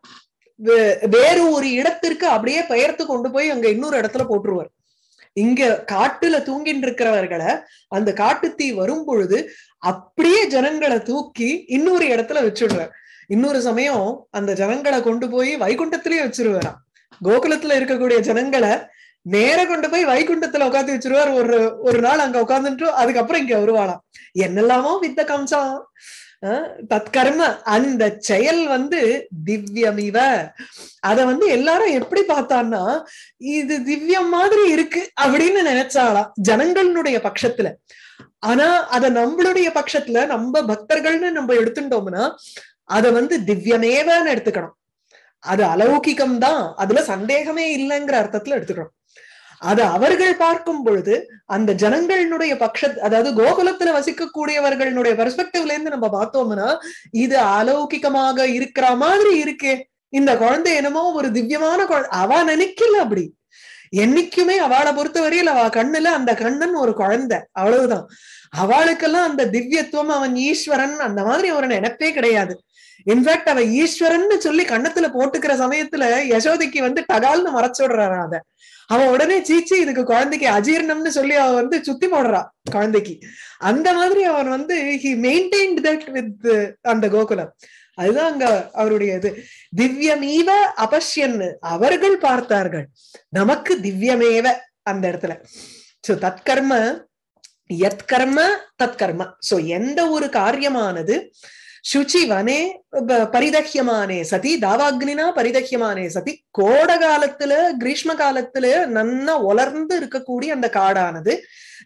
வேறு ஒரு இடத்திற்கு அப்படியே பெயர்த்து கொண்டு போய் அங்க இன்னொரு இடத்துல போட்டுருவார் இங்க காட்டுல தூங்கிட்டு இருக்கிறவர்களை அந்த காட்டு தீ வரும் பொழுது அப்படியே ஜனங்களை தூக்கி இன்னொரு இடத்துல வச்சுடுறார் இன்னொரு சமயம் அந்த ஜனங்களை கொண்டு போய் வைகுண்டத்திலேயே வச்சிருவாராம் கோகுலத்துல இருக்கக்கூடிய ஜனங்களை நேர கொண்டு போய் வைகுண்டத்துல உட்காந்து வச்சிருவார் ஒரு ஒரு நாள் அங்க உட்காந்துட்டு அதுக்கப்புறம் இங்க வருவாளாம் என்னெல்லாமோ வித்த கம்சா தற்கர்ம அந்த செயல் வந்து திவ்யமிவ அத வந்து எல்லாரும் எப்படி பார்த்தான்னா இது திவ்யம் மாதிரி இருக்கு அப்படின்னு நினைச்சாலாம் ஜனங்களுடைய பட்சத்துல ஆனா அத நம்மளுடைய பட்சத்துல நம்ம பக்தர்கள்னு நம்ம எடுத்துட்டோம்னா அத வந்து திவ்யமேவன்னு எடுத்துக்கணும் அது அலௌகிகம் தான் அதுல சந்தேகமே இல்லைங்கிற அர்த்தத்துல எடுத்துக்கணும் அது அவர்கள் பார்க்கும் பொழுது அந்த ஜனங்களினுடைய பக்ஷ அதாவது கோகுலத்துல வசிக்கக்கூடியவர்களுடைய பெர்ஸ்பெக்டிவ்ல இருந்து நம்ம பார்த்தோம்னா இது அலௌகிகமாக இருக்கிற மாதிரி இருக்கே இந்த குழந்தை என்னமோ ஒரு திவ்யமான குழந்தை அவ நினைக்கல அப்படி என்னைக்குமே அவளை பொறுத்த வரையில் அவ கண்ணுல அந்த கண்ணன் ஒரு குழந்தை அவ்வளவுதான் அவளுக்கெல்லாம் அந்த திவ்யத்துவம் அவன் ஈஸ்வரன் அந்த மாதிரி ஒரு நினைப்பே கிடையாது இன்ஃபேக்ட் அவ ஈஸ்வரன் சொல்லி கண்ணத்துல போட்டுக்கிற சமயத்துல யசோதைக்கு வந்து டகால்னு மறைச்சுடுறாரு அத அவன் உடனே சீச்சி இதுக்கு குழந்தைக்கு அஜீர்ணம்னு சொல்லி அவன் வந்து சுத்தி போடுறா குழந்தைக்கு அந்த மாதிரி அவன் வந்து ஹி மெயின்டைன்ட் தட் வித் அந்த கோகுலம் அதுதான் அங்க அவருடைய இது திவ்யமீவ அபஷ்யன் அவர்கள் பார்த்தார்கள் நமக்கு திவ்யமேவ அந்த இடத்துல சோ தற்கர்ம எத்கர்ம தத்கர்ம சோ எந்த ஒரு காரியமானது சுச்சி வனே பரிதஹ்யமானே சதி தாவாக்னா பரிதஹ்யமானே சதி கோட காலத்துல கிரீஷ்ம காலத்துல நல்லா உலர்ந்து இருக்கக்கூடிய அந்த காடானது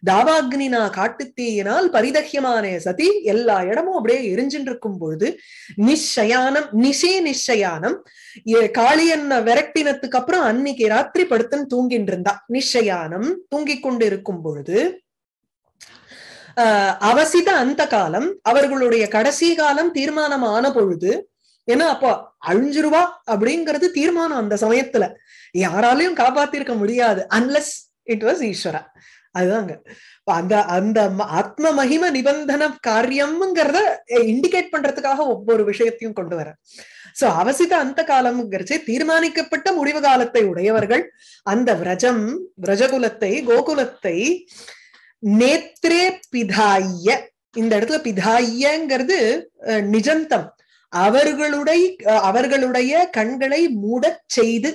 தாவாக்னினா காட்டுத்தீயினால் பரிதஹ்யமான சதி எல்லா இடமும் அப்படியே எரிஞ்சுட்டு இருக்கும் பொழுது நிச்சயானம் நிஷே நிச்சயானம் காளியன்ன விரட்டினத்துக்கு அப்புறம் அன்னைக்கு ராத்திரி படுத்துன்னு தூங்கிட்டு இருந்தா நிச்சயானம் தூங்கி கொண்டு இருக்கும் பொழுது ஆஹ் அவசித அந்த காலம் அவர்களுடைய கடைசி காலம் தீர்மானம் ஆன பொழுது ஏன்னா அப்போ அழிஞ்சிருவா அப்படிங்கிறது தீர்மானம் அந்த சமயத்துல யாராலையும் காப்பாத்திருக்க முடியாது அன்லஸ் இட் வாஸ் ஈஸ்வரா அதுதாங்க அந்த அந்த ஆத்ம மகிம நிபந்தன காரியம்ங்கிறத இண்டிகேட் பண்றதுக்காக ஒவ்வொரு விஷயத்தையும் கொண்டு வர சோ அவசித அந்த காலம்ங்கிறச்சு தீர்மானிக்கப்பட்ட முடிவு காலத்தை உடையவர்கள் அந்த விரஜம் விரஜகுலத்தை கோகுலத்தை நேத்ரே பிதாய இந்த இடத்துல பிதாயங்கிறது நிஜந்தம் அவர்களுடைய அவர்களுடைய கண்களை மூடச் செய்து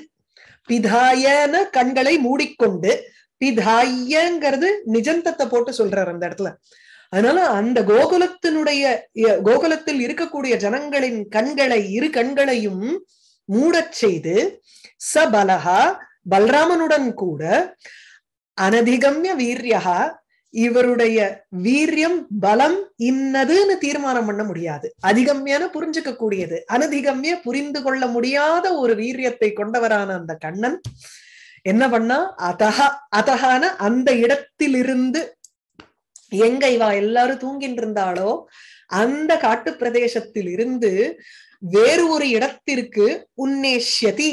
பிதாயன கண்களை மூடிக்கொண்டு பிதாயங்கிறது நிஜந்தத்தை போட்டு சொல்றார் அந்த இடத்துல அதனால அந்த கோகுலத்தினுடைய கோகுலத்தில் இருக்கக்கூடிய ஜனங்களின் கண்களை இரு கண்களையும் மூடச் செய்து சபலஹா பல்ராமனுடன் கூட அனதிகம்ய வீரியகா இவருடைய வீரியம் பலம் இன்னதுன்னு தீர்மானம் பண்ண முடியாது அதிகம்யான புரிஞ்சுக்க கூடியது அனதிகம்ய புரிந்து கொள்ள முடியாத ஒரு வீரியத்தை கொண்டவரான அந்த கண்ணன் என்ன பண்ணா அதஹா அதஹான அந்த இடத்திலிருந்து எங்க இவா எல்லாரும் தூங்கிட்டு இருந்தாலோ அந்த காட்டு பிரதேசத்தில் இருந்து வேறு ஒரு இடத்திற்கு உன்னேஷ்யதி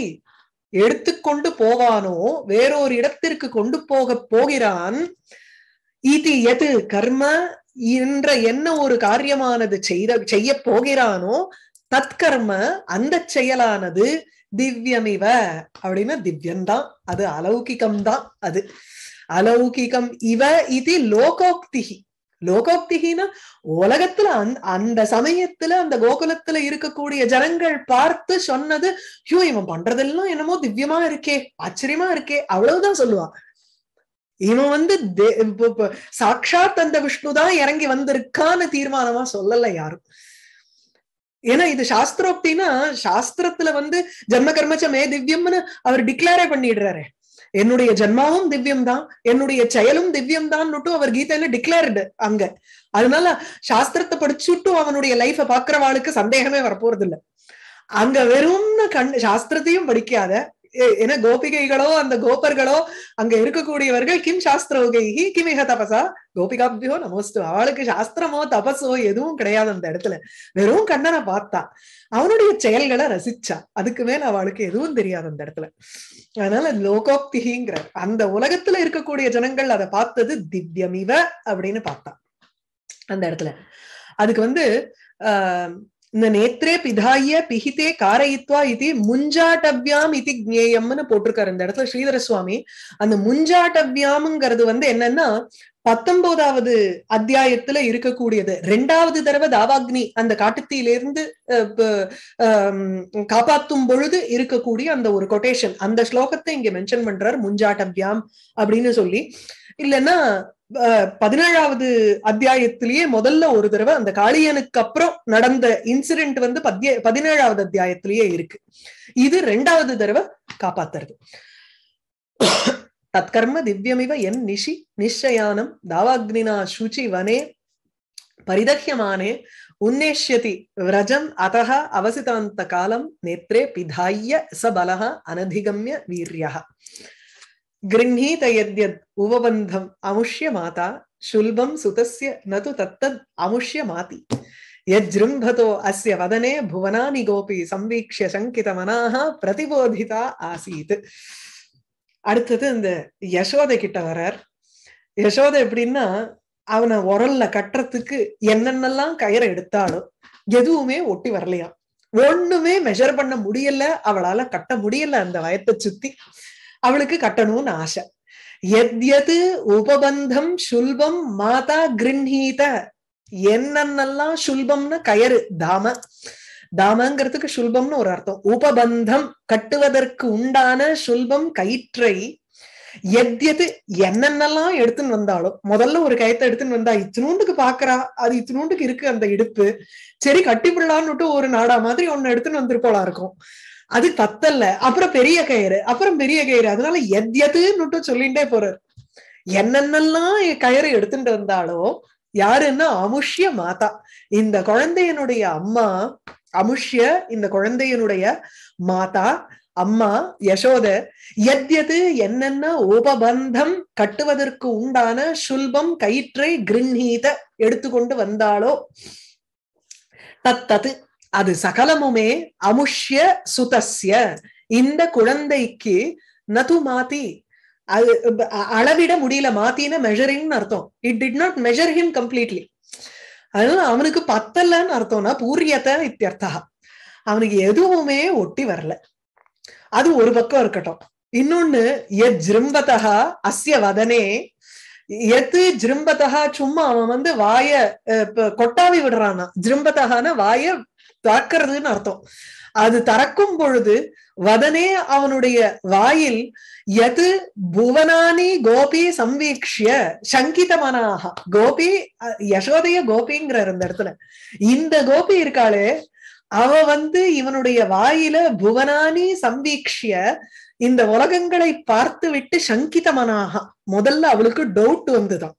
எடுத்துக்கொண்டு போவானோ வேறொரு இடத்திற்கு கொண்டு போக போகிறான் இது எது கர்ம என்ற என்ன ஒரு காரியமானது செய்த செய்ய போகிறானோ தற்கர்ம அந்த செயலானது திவ்யமிவ அப்படின்னா திவ்யம் தான் அது அலௌகிகம் தான் அது அலௌகிகம் இவ இது லோகோக்திகி லோகோக்திகினா உலகத்துல அந் அந்த சமயத்துல அந்த கோகுலத்துல இருக்கக்கூடிய ஜனங்கள் பார்த்து சொன்னது ஐயோ இவன் பண்றதெல்லாம் என்னமோ திவ்யமா இருக்கே ஆச்சரியமா இருக்கே அவ்வளவுதான் சொல்லுவான் இவன் வந்து சாட்சாத் அந்த விஷ்ணு தான் இறங்கி வந்திருக்கான்னு தீர்மானமா சொல்லல யாரும் ஏன்னா இது சாஸ்திரோக்தினா சாஸ்திரத்துல வந்து ஜென்ம கர்மச்சமே திவ்யம்னு அவர் டிக்ளேரே பண்ணிடுறாரு என்னுடைய ஜென்மாவும் திவ்யம் தான் என்னுடைய செயலும் திவ்யம் தான் அவர் கீதையில டிக்ளேர்டு அங்க அதனால சாஸ்திரத்தை படிச்சுட்டும் அவனுடைய லைஃப பாக்குறவாளுக்கு சந்தேகமே வரப்போறது இல்லை அங்க வெறும்னு கண் சாஸ்திரத்தையும் படிக்காத ஏன்னா கோபிகைகளோ அந்த கோபர்களோ அங்க இருக்கக்கூடியவர்கள் கிம் சாஸ்திரோகைகி கிமிக தபசா கோபிகாபியோ நமோஸ்து அவளுக்கு சாஸ்திரமோ தபசோ எதுவும் கிடையாது அந்த இடத்துல வெறும் கண்ணனை பார்த்தா அவனுடைய செயல்களை ரசிச்சா அதுக்கு மேல அவளுக்கு எதுவும் தெரியாது அந்த இடத்துல அதனால லோகோக்திகிங்கிற அந்த உலகத்துல இருக்கக்கூடிய ஜனங்கள் அதை பார்த்தது திவ்யமிவ அப்படின்னு பார்த்தா அந்த இடத்துல அதுக்கு வந்து ஆஹ் நேத்திரே பிதாய பிஹிதே காரயித்வா இது முஞ்சாட்டவ்யாம் இது ஜேயம்னு போட்டிருக்காரு இந்த இடத்துல ஸ்ரீதர சுவாமி அந்த முஞ்சாட்டவ்யாம்ங்கிறது வந்து என்னன்னா பத்தொன்பதாவது அத்தியாயத்துல இருக்கக்கூடியது ரெண்டாவது தடவை தாவாக்னி அந்த காட்டுத்தீயிலிருந்து காப்பாத்தும் பொழுது இருக்கக்கூடிய அந்த ஒரு கொட்டேஷன் அந்த ஸ்லோகத்தை இங்க மென்ஷன் பண்றார் முஞ்சாட்டவ்யாம் அப்படின்னு சொல்லி இல்லைன்னா பதினேழாவது அத்தியாயத்திலேயே முதல்ல ஒரு தடவை அந்த காளியனுக்கு அப்புறம் நடந்த இன்சிடென்ட் வந்து பத்திய பதினேழாவது அத்தியாயத்திலேயே இருக்கு இது ரெண்டாவது தடவை காப்பாத்துறது தற்கர்ம திவ்யமிவ என் நிஷி நிஷயானம் தாவாக்னினா சுச்சி வனே பரிதஹ்யமானே உன்னேஷ்யதி விரஜம் அத்தக அவசிதாந்த காலம் நேத்திரே பிதாய சபலக அனதிகமிய வீரியா गृह्णीत எத்யத் உபபந்தம் அமுஷ்ய மாதா சுல்பம் சுதசிய நது தத்தத் அமுஷ்ய மாதி माति அஸ்ய வதனே புவனானி கோபி गोपि संवीक्ष्य பிரதிபோதிதா प्रतिबोधिता ஆசீத் அடுத்தது இந்த யசோதை கிட்ட வரார் யசோதை எப்படின்னா அவனை உரல்ல கட்டுறதுக்கு என்னென்னலாம் கயிறை எடுத்தாலும் எதுவுமே ஒட்டி வரலையாம் ஒண்ணுமே மெஷர் பண்ண முடியல அவளால கட்ட முடியல அந்த வயத்தை சுத்தி அவளுக்கு கட்டணும்னு ஆசை எத்யது உபபந்தம் சுல்பம் மாதா கிருஹீத என்னன்னெல்லாம் சுல்பம்னு கயறு தாம தாமங்கிறதுக்கு சுல்பம்னு ஒரு அர்த்தம் உபபந்தம் கட்டுவதற்கு உண்டான சுல்பம் கயிற்றை எத்யது என்னென்னலாம் எடுத்துன்னு வந்தாலும் முதல்ல ஒரு கயத்தை எடுத்துன்னு வந்தா இத்தினூண்டுக்கு பாக்குறா அது இத்தினூண்டுக்கு இருக்கு அந்த இடுப்பு சரி கட்டிவிடலான்னுட்டு ஒரு நாடா மாதிரி ஒன்னு எடுத்துன்னு வந்திருப்போலாம் இருக்கும் அது பத்தல்ல அப்புறம் பெரிய கயிறு அப்புறம் பெரிய கயிறு அதனால எத் எதுன்னு சொல்லிட்டே போறாரு என்னென்னலாம் கயிறு எடுத்துட்டு வந்தாலோ யாருன்னா அமுஷ்ய மாதா இந்த குழந்தையனுடைய அம்மா அமுஷ்ய இந்த குழந்தையனுடைய மாதா அம்மா யசோத எத்யது என்னென்ன உபபந்தம் கட்டுவதற்கு உண்டான சுல்பம் கயிற்றை கிருண்ணீத எடுத்துக்கொண்டு வந்தாளோ தத்தது அது சகலமுமே அமுஷ்ய சுதஸ்ய இந்த குழந்தைக்கு நது மாத்தி அது அளவிட முடியல மாத்தின மெஷரிங்னு அர்த்தம் it did not measure him completely அதனால அவனுக்கு பத்தலன்னு அர்த்தம்னா பூரியத இத்தியர்த்தா அவனுக்கு எதுவுமே ஒட்டி வரல அது ஒரு பக்கம் இருக்கட்டும் இன்னொன்னு ஜிரும்பதா அஸ்ய வதனே எத்து ஜிரும்பதா சும்மா அவன் வந்து வாய கொட்டாவி விடுறானா ஜிரும்பதகான வாய தாக்குறதுன்னு அர்த்தம் அது தறக்கும் பொழுது வதனே அவனுடைய வாயில் எது புவனானி கோபி சம்வீக்ஷிய சங்கிதமனாக கோபி யசோதைய கோபிங்கிறார் அந்த இடத்துல இந்த கோபி இருக்காளே அவ வந்து இவனுடைய வாயில புவனானி சம்பீக்ஷிய இந்த உலகங்களை பார்த்து விட்டு சங்கிதமனாக முதல்ல அவளுக்கு டவுட் வந்துதான்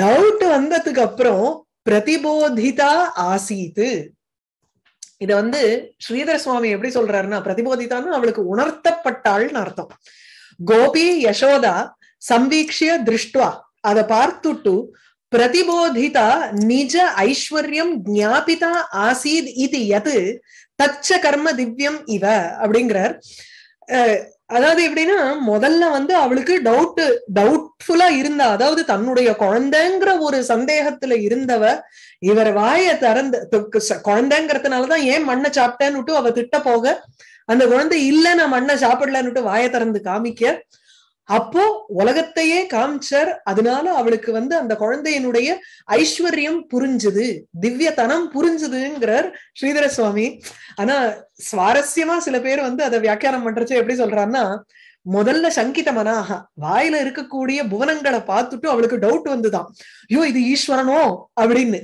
டவுட் வந்ததுக்கு அப்புறம் பிரதிபோதிதா ஆசீத்து இத வந்து ஸ்ரீதர சுவாமி எப்படி சொல்றாருன்னா பிரதிபோதித்தான்னு அவளுக்கு உணர்த்தப்பட்டாள்னு அர்த்தம் கோபி யசோதா சம்பீக்ஷிய திருஷ்டுவா அதை பார்த்துட்டு பிரதிபோதிதா நிஜ ஐஸ்வர்யம் ஜாபிதா ஆசீத் இது எது தச்ச கர்ம திவ்யம் இவ அப்படிங்கிறார் அதாவது எப்படின்னா முதல்ல வந்து அவளுக்கு டவுட் டவுட்ஃபுல்லா இருந்தா அதாவது தன்னுடைய குழந்தைங்கிற ஒரு சந்தேகத்துல இருந்தவ இவர் வாய திறந்து குழந்தைங்கிறதுனாலதான் ஏன் மண்ணை சாப்பிட்டேன்னுட்டு அவ திட்ட போக அந்த குழந்தை இல்ல நான் மண்ணை சாப்பிடலன்னுட்டு வாய திறந்து காமிக்க அப்போ உலகத்தையே காமிச்சார் அதனால அவளுக்கு வந்து அந்த குழந்தையினுடைய ஐஸ்வர்யம் புரிஞ்சுது திவ்யதனம் புரிஞ்சதுங்கிறார் ஸ்ரீதர சுவாமி ஆனா சுவாரஸ்யமா சில பேர் வந்து அதை வியாக்கியானம் பண்றச்சு எப்படி சொல்றான்னா முதல்ல சங்கித மனாக வாயில இருக்கக்கூடிய புவனங்களை பார்த்துட்டு அவளுக்கு டவுட் வந்துதான் ஐயோ இது ஈஸ்வரனோ அப்படின்னு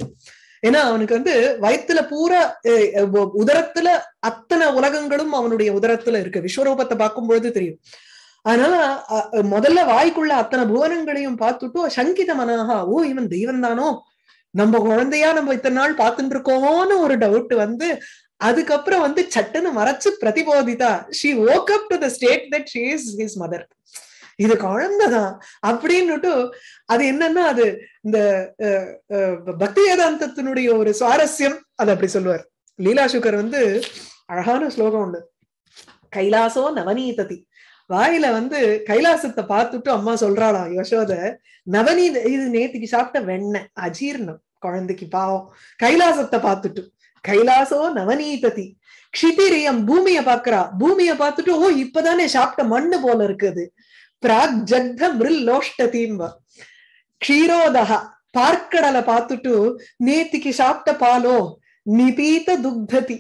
ஏன்னா அவனுக்கு வந்து வயத்துல பூரா உதரத்துல அத்தனை உலகங்களும் அவனுடைய உதரத்துல இருக்கு விஸ்வரூபத்தை பார்க்கும் பொழுது தெரியும் ஆனா முதல்ல வாய்க்குள்ள அத்தனை புவனங்களையும் பார்த்துட்டு சங்கித மனாகா ஓ இவன் தெய்வம் தானோ நம்ம குழந்தையா நம்ம இத்தனை நாள் பார்த்துட்டு இருக்கோம்னு ஒரு டவுட் வந்து அதுக்கப்புறம் வந்து சட்டுன்னு மறைச்சு பிரதிபோதிதா she woke up to the state that is his mother இது குழந்தைதான் அப்படின்னுட்டு அது என்னன்னா அது இந்த பக்தி வேதாந்தத்தினுடைய ஒரு சுவாரஸ்யம் அது அப்படி சொல்லுவார் லீலா சுகர் வந்து அழகான ஸ்லோகம் உண்டு கைலாசோ நவநீததி வாயில வந்து கைலாசத்தை பார்த்துட்டு அம்மா சொல்றாளாம் யசோத நவனி இது நேத்துக்கு சாப்பிட்ட வெண்ணெய் அஜீர்ணம் குழந்தைக்கு பாவம் கைலாசத்தை பார்த்துட்டு கைலாசோ நவநீததி க்ஷிதிரியம் பூமிய பாக்குறா பூமிய பார்த்துட்டு ஓ இப்பதானே சாப்பிட்ட மண்ணு போல இருக்குது பிராக் ஜக்த மிருல் லோஷ்டதீம்ப பார்க்கடலை பார்த்துட்டு நேத்திக்கு சாப்பிட்ட பாலோ நிபீத துக்ததி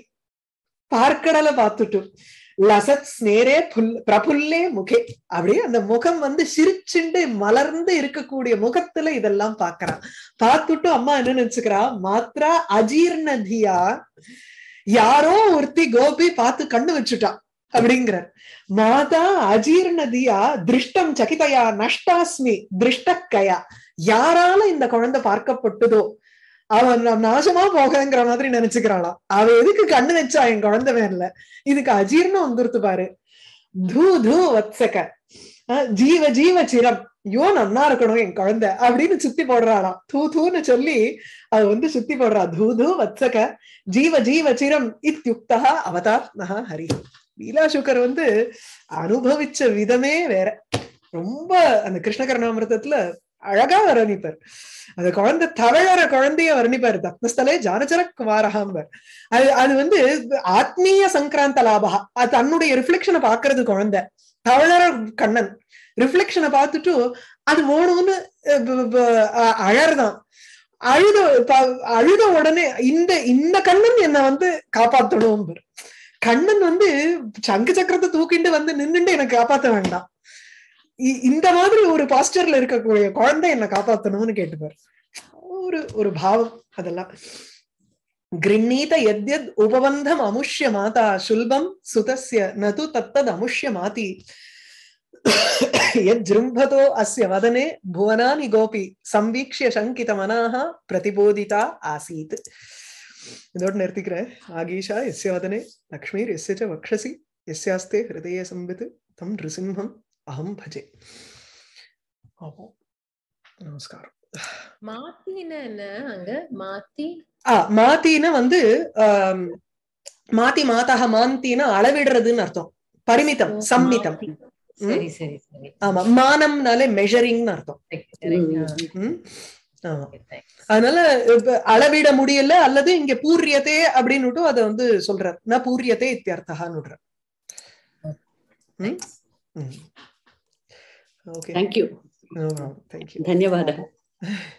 பார்க்கடலை பார்த்துட்டு லசத் ஸ்னேரே புல் பிரபுல்லே முகே அப்படியே அந்த முகம் வந்து சிரிச்சுண்டு மலர்ந்து இருக்கக்கூடிய முகத்துல இதெல்லாம் பாக்குறான் பார்த்துட்டு அம்மா என்ன நினைச்சுக்கிறா மாத்திரா அஜீர்ணதியா யாரோ ஒருத்தி கோபி பார்த்து கண்ணு வச்சுட்டான் அப்படிங்கிறார் மாதா அஜீர்ணதியா திருஷ்டம் சகிதையா நஷ்டாஸ்மி திருஷ்டக்கையா யாரால இந்த குழந்தை பார்க்கப்பட்டதோ அவன் நம் நாசமா போகிறேங்கிற மாதிரி நினைச்சுக்கிறானா அவன் எதுக்கு கண்ணு வச்சா என் குழந்தை வேணல இதுக்கு அஜீர்ணம் வந்துருத்து பாரு தூ தூ வத்சக ஜீவ ஜீவ சிரம் ஐயோ நன்னா இருக்கணும் என் குழந்தை அப்படின்னு சுத்தி போடுறாராம் தூ தூன்னு சொல்லி அது வந்து சுத்தி போடுறா தூ தூ வத்சக ஜீவ ஜீவ சிரம் இத்தியுக்தா அவதார் நகா ஹரி லீலா சுகர் வந்து அனுபவிச்ச விதமே வேற ரொம்ப அந்த கிருஷ்ணகரணாமிரதத்துல அழகா வர்ணிப்பார் அந்த குழந்தை தவழற குழந்தைய வர்ணிப்பாரு தத்மஸ்தலே ஜானச்சர குமாரகாம்பார் அது அது வந்து ஆத்மீய சங்கராந்த லாபகா அது தன்னுடைய ரிஃப்ளெக்ஷனை பாக்குறது குழந்தை தவழற கண்ணன் ரிஃப்ளெக்ஷனை பார்த்துட்டு அது ஓணும்னு அழறதான் அழுத அழுத உடனே இந்த இந்த கண்ணன் என்னை வந்து காப்பாத்தணும் கண்ணன் வந்து சங்கு சக்கரத்தை தூக்கிட்டு வந்து நின்றுட்டு எனக்கு காப்பாத்த வேண்டாம் இந்த மாதிரி ஒரு பாஸ்டர்ல இருக்கக்கூடிய குழந்தை என்ன காதாத்துனுனு கேட்டு பார் ஒரு ஒரு भाव அதல்ல கிரணித யத்ய உபவந்தம் அமுஷ்ய மாதா ஷுல்பம் சுதस्य நது தत्तद अமுஷ்ய மாதி யஜ்ரம்பதோ அஸ்யவதனே भुवனானி கோபி سم्वीक्ष्य शंकितमनाः प्रतिबोधीता आसीत இதோ நடனமிக்கரே ஆகீஷா யस्यவதனே लक्ष्मी रस्य च वक्षசி யस्यास्ते हृदये संबित तम ऋसिम अहं भजे ஓ நமஸ்காரம் மாத்தின வந்து மாத்தி மாதாக மாந்தினா அளவிடுறதுன்னு அர்த்தம் பரிமிதம் சம்மிதம் ஆமா மானம்னாலே மெஷரிங்னு அர்த்தம் அதனால அளவிட முடியல அல்லது இங்க பூரியத்தே அப்படின்னு அதை வந்து சொல்றார் நான் பூரியத்தே இத்தியர்த்தகான்னு விடுறேன் Okay. Thank you. No problem. Thank you. ಧನ್ಯವಾದ